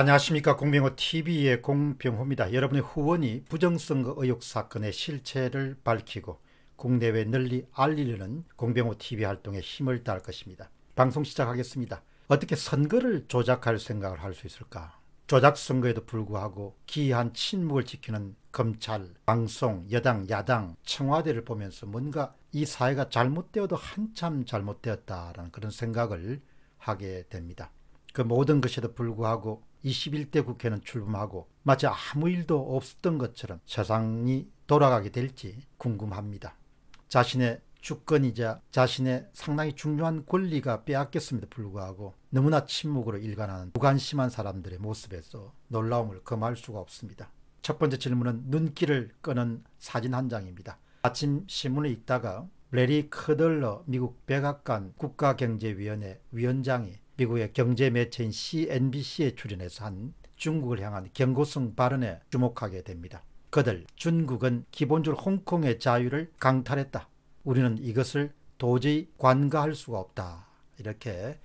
안녕하십니까 공병호TV의 공병호입니다. 여러분의 후원이 부정선거 의혹 사건의 실체를 밝히고 국내외 널리 알리려는 공병호TV 활동에 힘을 다할 것입니다. 방송 시작하겠습니다. 어떻게 선거를 조작할 생각을 할 수 있을까? 조작 선거에도 불구하고 기이한 침묵을 지키는 검찰, 방송, 여당, 야당, 청와대를 보면서 뭔가 이 사회가 잘못되어도 한참 잘못되었다라는 그런 생각을 하게 됩니다. 그 모든 것에도 불구하고 21대 국회는 출범하고 마치 아무 일도 없었던 것처럼 세상이 돌아가게 될지 궁금합니다. 자신의 주권이자 자신의 상당히 중요한 권리가 빼앗겼음에도 불구하고 너무나 침묵으로 일관하는 무관심한 사람들의 모습에서 놀라움을 금할 수가 없습니다. 첫 번째 질문은 눈길을 끄는 사진 한 장입니다. 아침 신문에있다가 레리 커덜러 미국 백악관 국가경제위원회 위원장이 미국의 경제 매체인 CNBC에 출연해서 한 중국을 향한 경고성 발언에 주목하게 됩니다. 그들 중국은 기본적으로 홍콩의 자유를 강탈했다. 우리는 이것을 도저히 관가할 수가 없다. 이렇게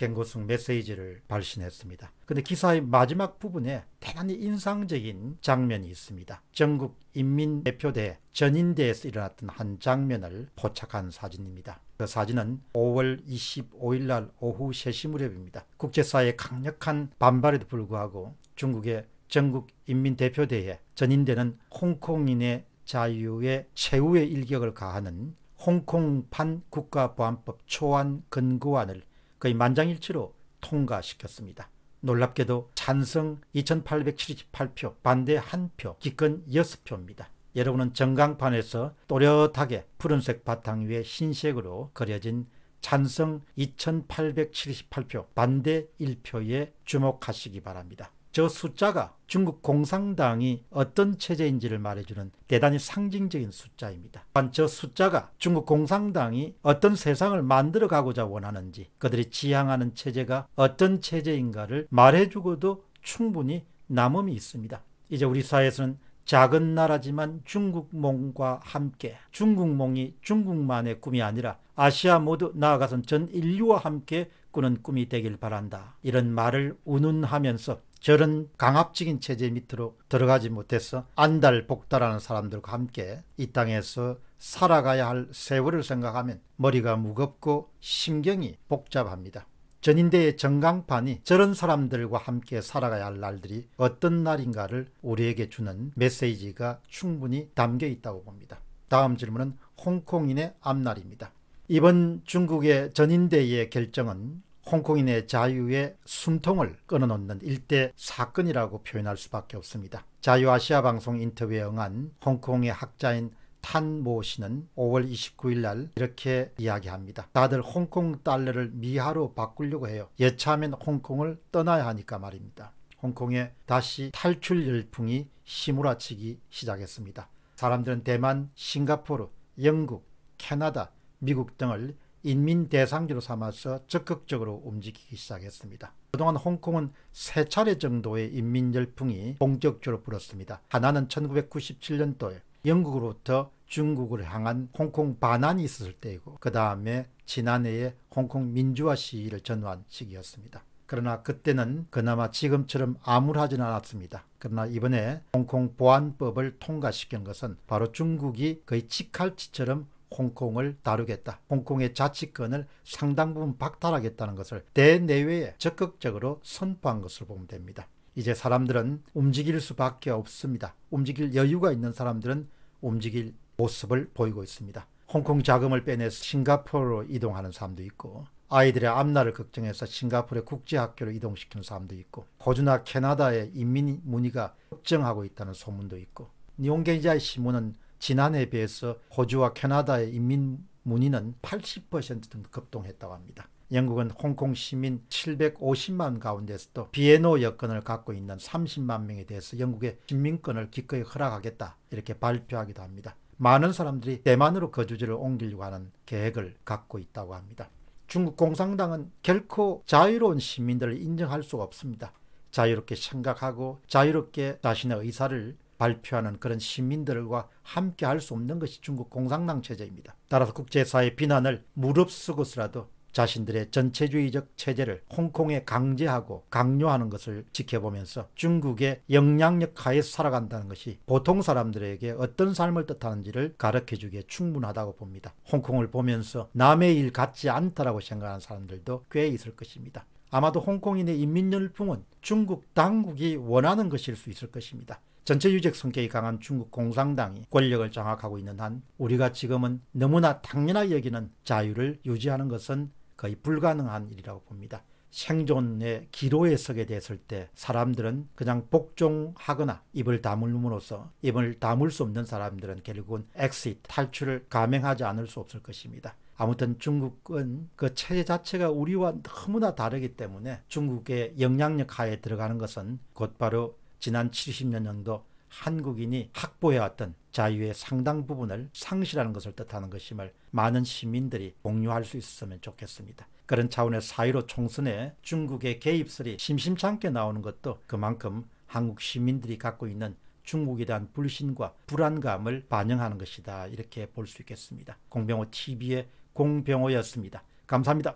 갱고승 메시지를 발신했습니다. 근데 기사의 마지막 부분에 대단히 인상적인 장면이 있습니다. 전국 인민대표대 전인대에서 일어났던 한 장면을 포착한 사진입니다. 그 사진은 5월 25일 날 오후 3시 무렵입니다. 국제사회의 강력한 반발에도 불구하고 중국의 전국 인민대표대에 전인대는 홍콩인의 자유의 최후의 일격을 가하는 홍콩판 국가보안법 초안 근거안을 거의 만장일치로 통과시켰습니다. 놀랍게도 찬성 2878표, 반대 1표, 기권 6표입니다. 여러분은 전광판에서 또렷하게 푸른색 바탕 위에 흰색으로 그려진 찬성 2878표, 반대 1표에 주목하시기 바랍니다. 저 숫자가 중국 공산당이 어떤 체제인지를 말해주는 대단히 상징적인 숫자입니다. 저 숫자가 중국 공산당이 어떤 세상을 만들어가고자 원하는지 그들이 지향하는 체제가 어떤 체제인가를 말해주고도 충분히 남음이 있습니다. 이제 우리 사회에서는 작은 나라지만 중국몽과 함께 중국몽이 중국만의 꿈이 아니라 아시아 모두 나아가선 전 인류와 함께 꾸는 꿈이 되길 바란다. 이런 말을 운운하면서 저런 강압적인 체제 밑으로 들어가지 못해서 안달복달하는 사람들과 함께 이 땅에서 살아가야 할 세월을 생각하면 머리가 무겁고 심경이 복잡합니다. 전인대의 정강판이 저런 사람들과 함께 살아가야 할 날들이 어떤 날인가를 우리에게 주는 메시지가 충분히 담겨 있다고 봅니다. 다음 질문은 홍콩인의 앞날입니다. 이번 중국의 전인대의 결정은 홍콩인의 자유의 숨통을 끊어놓는 일대 사건이라고 표현할 수밖에 없습니다. 자유아시아 방송 인터뷰에 응한 홍콩의 학자인 탄 모 씨는 5월 29일 날 이렇게 이야기합니다. 다들 홍콩 달러를 미화로 바꾸려고 해요. 예차면 홍콩을 떠나야 하니까 말입니다. 홍콩에 다시 탈출 열풍이 시몰아치기 시작했습니다. 사람들은 대만, 싱가포르, 영국, 캐나다, 미국 등을 인민 대상지로 삼아서 적극적으로 움직이기 시작했습니다. 그동안 홍콩은 세 차례 정도의 인민 열풍이 본격적으로 불었습니다. 하나는 1997년도에 영국으로부터 중국을 향한 홍콩 반환이 있었을 때이고 그 다음에 지난해에 홍콩 민주화 시위를 전후한 시기였습니다. 그러나 그때는 그나마 지금처럼 암울하지는 않았습니다. 그러나 이번에 홍콩 보안법을 통과시킨 것은 바로 중국이 거의 치칼치처럼 홍콩을 다루겠다. 홍콩의 자치권을 상당 부분 박탈하겠다는 것을 대내외에 적극적으로 선포한 것으 보면 됩니다. 이제 사람들은 움직일 수밖에 없습니다. 움직일 여유가 있는 사람들은 움직일 모습을 보이고 있습니다. 홍콩 자금을 빼내서 싱가포르로 이동하는 사람도 있고 아이들의 앞날을 걱정해서 싱가포르의 국제학교로 이동시키는 사람도 있고 호주나 캐나다의 인민 문의가 걱정하고 있다는 소문도 있고 니온자의 신문은 지난해에 비해서 호주와 캐나다의 인민 문의는 80%등 급동했다고 합니다. 영국은 홍콩 시민 750만 가운데서도 비에노 여권을 갖고 있는 30만 명에 대해서 영국의 시민권을 기꺼이 허락하겠다 이렇게 발표하기도 합니다. 많은 사람들이 대만으로 거주지를 옮기려고 하는 계획을 갖고 있다고 합니다. 중국 공산당은 결코 자유로운 시민들을 인정할 수 없습니다. 자유롭게 생각하고 자유롭게 자신의 의사를 발표하는 그런 시민들과 함께 할 수 없는 것이 중국 공산당 체제입니다. 따라서 국제사회 의 비난을 무릅쓰고서라도 자신들의 전체주의적 체제를 홍콩에 강제하고 강요하는 것을 지켜보면서 중국의 영향력 하에 살아간다는 것이 보통 사람들에게 어떤 삶을 뜻하는지를 가르쳐 주기에 충분하다고 봅니다. 홍콩을 보면서 남의 일 같지 않다라고 생각하는 사람들도 꽤 있을 것입니다. 아마도 홍콩인의 인민열풍은 중국 당국이 원하는 것일 수 있을 것입니다. 전체 유적 성격이 강한 중국 공산당이 권력을 장악하고 있는 한 우리가 지금은 너무나 당연하게 여기는 자유를 유지하는 것은 거의 불가능한 일이라고 봅니다. 생존의 기로에 서게 됐을 때 사람들은 그냥 복종하거나 입을 다물음로써 입을 다물 수 없는 사람들은 결국은 엑시 탈출을 감행하지 않을 수 없을 것입니다. 아무튼 중국은 그 체제 자체가 우리와 너무나 다르기 때문에 중국의 영향력 하에 들어가는 것은 곧바로 지난 70년 정도 한국인이 확보해왔던 자유의 상당 부분을 상실하는 것을 뜻하는 것임을 많은 시민들이 공유할 수 있었으면 좋겠습니다. 그런 차원의 사이로 총선에 중국의 개입설이 심심찮게 나오는 것도 그만큼 한국 시민들이 갖고 있는 중국에 대한 불신과 불안감을 반영하는 것이다. 이렇게 볼 수 있겠습니다. 공병호 TV의 공병호였습니다. 감사합니다.